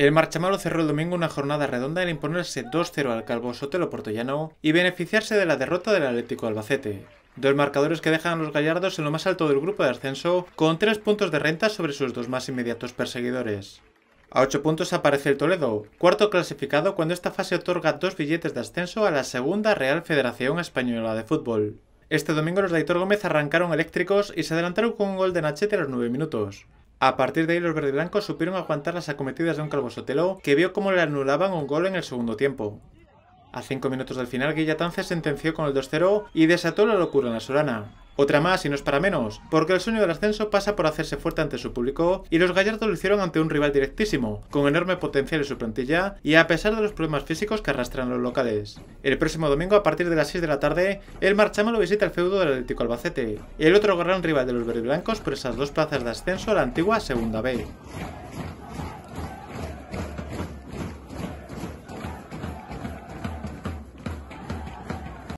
El Marchamalo cerró el domingo una jornada redonda al imponerse 2-0 al Calvo Sotelo Portollano y beneficiarse de la derrota del Atlético Albacete. Dos marcadores que dejan a los gallardos en lo más alto del grupo de ascenso, con tres puntos de renta sobre sus dos más inmediatos perseguidores. A ocho puntos aparece el Toledo, cuarto clasificado cuando esta fase otorga dos billetes de ascenso a la segunda Real Federación Española de Fútbol. Este domingo los de Aitor Gómez arrancaron eléctricos y se adelantaron con un gol de Nachete a los 9 minutos. A partir de ahí los verdiblancos supieron aguantar las acometidas de un calvo Sotelo que vio cómo le anulaban un gol en el segundo tiempo. A 5 minutos del final Guillatán se sentenció con el 2-0 y desató la locura en la Solana. Otra más y no es para menos, porque el sueño del ascenso pasa por hacerse fuerte ante su público y los gallardos lo hicieron ante un rival directísimo, con enorme potencial en su plantilla y a pesar de los problemas físicos que arrastran los locales. El próximo domingo a partir de las 6 de la tarde, el lo visita el feudo del Atlético Albacete, el otro gran rival de los verdiblancos por esas dos plazas de ascenso a la antigua Segunda B.